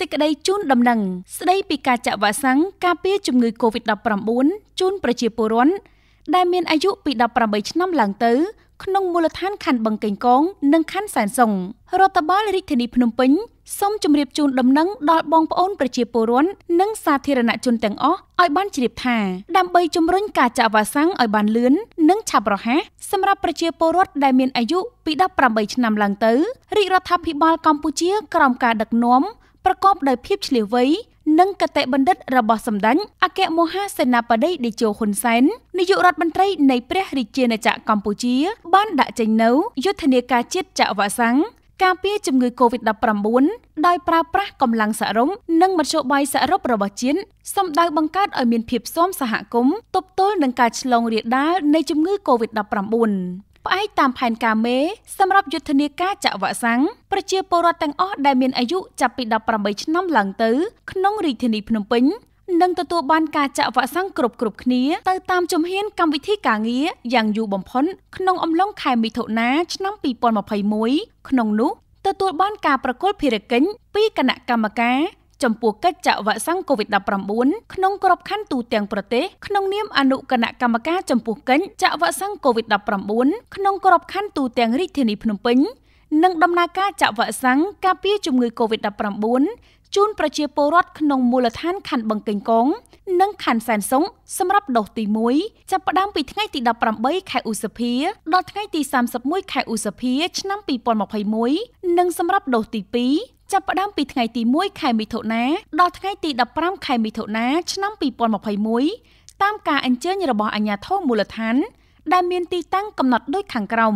សេចក្តីជូនដំណឹងស្តីពីការចាក់វ៉ាក់សាំងការពារជំងឺ Covid-19 ជូនប្រជាពលរដ្ឋដែលមានអាយុពី18ឆ្នាំឡើងទៅក្នុងមូលដ្ឋានខណ្ឌបឹងកេងកងនិងខណ្ឌសែនសុងរដ្ឋបាលរាជធានីភ្នំពេញសូមជម្រាបជូនដំណឹងដល់បងប្អូនប្រជាពលរដ្ឋនិងសាធារណជនទាំងអស់ឲ្យបានជ្រាបថាដើម្បីជំរុញការចាក់វ៉ាក់សាំងឲ្យបានលឿននិងឆាប់រហ័សសម្រាប់ប្រជាពលរដ្ឋដែលមានអាយុពី18ឆ្នាំឡើងទៅរាជរដ្ឋាភិបាលកម្ពុជាក្រោមការដឹកនាំប្រកបដោយភាពឆ្លៀសវៃនិងកតេបណ្ឌិតរបស់សម្ដេចអគ្គមហាសេនាបតីតេជោហ៊ុនសែននាយករដ្ឋមន្ត្រីនៃព្រះរាជាណាចក្រកម្ពុជា បានដាក់ចេញនូវយុទ្ធនាការជាតិចាក់វ៉ាក់សាំងការពារជំងឺ Covid-19 ដោយប្រើប្រាស់កម្លាំងសរុបនិងមធ្យោបាយសរុបរបស់ជាតិសម្ដៅបង្កើតឲ្យមានភាពស៊ាំសហគមន៍ទប់ទល់នឹងការឆ្លងរាលដាលនៃជំងឺ Covid-19 ផ្អែកតាមផែនការមេសម្រាប់យុទ្ធនាការចាក់វ៉ាក់សាំងប្រជាពលរដ្ឋទាំងអស់ដែលមានអាយុចាប់ពី18ឆ្នាំឡើងទៅ ក្នុងរាជធានីភ្នំពេញនឹងទទួលបានការចាក់វ៉ាក់សាំងគ្រប់គ្រប់គ្នា ទៅតាមជំហានកម្មវិធីការងារយ៉ាងយូរបំផុតក្នុងអំឡុងខែមិថុនាឆ្នាំ2021ក្នុងនោះទទួលបានការប្រគល់ភារកិច្ចពីគណៈកម្មការចំពោះកិច្ចចាក់វ៉ាក់សាំង COVID-19 ក្នុងក្របខ័ណ្ឌទូទាំងប្រទេសក្នុងនាមអនុគណៈកម្មការចំពោះកិច្ចចាក់វ៉ាក់សាំង COVID-19 ក្នុងក្របខ័ណ្ឌទូទាំងរាជធានីភ្នំពេញនិងដំណើរការចាក់វ៉ាក់សាំងការពារជំងឺ COVID-19 ជូនប្រជាពលរដ្ឋក្នុងមូលដ្ឋានខណ្ឌបឹងកេងកងនិងខណ្ឌសែនសុងសម្រាប់ដូសទី1ចាប់ផ្ដើមពីថ្ងៃទី18ខែឧសភាដល់ថ្ងៃទី31ខែឧសភាឆ្នាំ2021និងសម្រាប់ដូសទី2ចាប់ផ្ដើមពីថ្ងៃទី1ខែមិថុនាដល់ថ្ងៃទី15ខែមិថុនាឆ្នាំ2021តាមការអញ្ជើញរបស់អាជ្ញាធរមូលដ្ឋាន ដែល មានទីតាំងកំណត់ដូចខាងក្រោម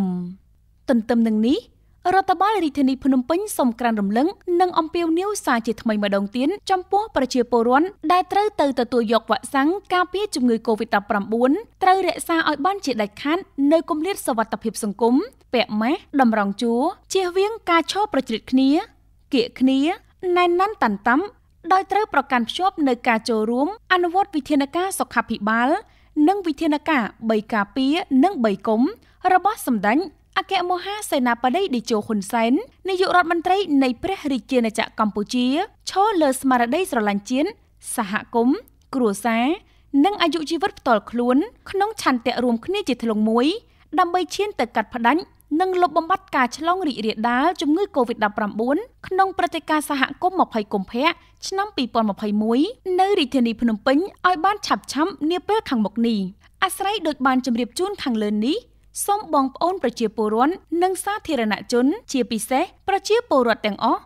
ទន្ទឹមនឹងនេះរដ្ឋបាលរាជធានីភ្នំពេញសូមក្រានរំលឹងនិងអំពាវនាវសារជាថ្មីម្ដងទៀតចំពោះប្រជាពលរដ្ឋដែលត្រូវទៅទទួលយកវ៉ាក់សាំងការពារជំងឺ Covid-19 ត្រូវរក្សាឲ្យបានជាដាច់ខាតនៅគម្លាតសុវត្ថិភាពសង្គមពាក់ម៉ាស់តម្រង់ជួរជៀសវាងការឈរប្រជ្រិតគ្នាគៀកគ្នាណែនណាន់តាន់តាំដោយត្រូវប្រកាន់ភ្ជាប់នៅការចូលរួមអនុវត្តវិធានការសុខាភិបាល និងវិធានការ3ការពារនិង3គុំរបស់សម្ដេចអគ្គមហាសេនាបតីតេជោហ៊ុនសែននាយករដ្ឋមន្ត្រីនៃព្រះរាជាណាចក្រកម្ពុជាឈរលើស្មារតីស្រឡាញ់ជាតិសហគមន៍គ្រួសារនិងអាយុជីវិតផ្ទាល់ខ្លួនក្នុងឆន្ទៈរួមគ្នាជាធ្លុងមួយ ដើម្បីឈានទៅកាត់ផ្តាច់និងលុបបំបាត់ការឆ្លងរីករាលដាលជំងឺ Covid-19 ក្នុងព្រឹត្តិការណ៍សហគមន៍20កុម្ភៈឆ្នាំ2021នៅរាជធានីភ្នំពេញឲ្យបានឆាប់ឆាប់នាពេលខាងមុខនេះអាស្រ័យដោយបានជម្រាបជូនខាងលើនេះសូមបងប្អូនប្រជាពលរដ្ឋនិងសាធារណជនជាពិសេសប្រជាពលរដ្ឋទាំងអស់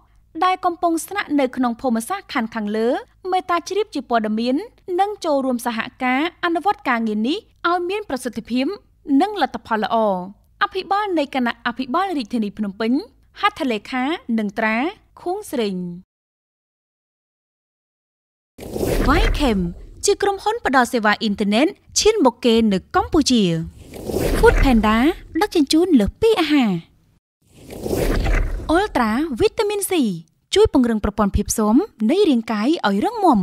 ដែលកំពុងស្នាក់នៅក្នុងភូមិសាស្ត្រខណ្ឌខាងលើមេត្តាជ្រាបជាព័ត៌មាននិងចូលរួមសហការអនុវត្តការងារនេះឲ្យមានប្រសិទ្ធភាពនិងលទ្ធផលល្អអភិបាលនៃគណៈអភិបាលរាជធានីភ្នំពេញហត្ថលេខានិងត្រាខួងស្រីង Vychem ជាក្រុមហ៊ុនផ្ដល់សេវាអ៊ីនធឺណិតឈានមកគេនៅកម្ពុជា Food Panda ដឹកជញ្ជូនលើសពីអាហារ Ultra Vitamin C ជួយពង្រឹងប្រព័ន្ធភាពស៊ាំនៃរាងកាយឲ្យរឹងមាំ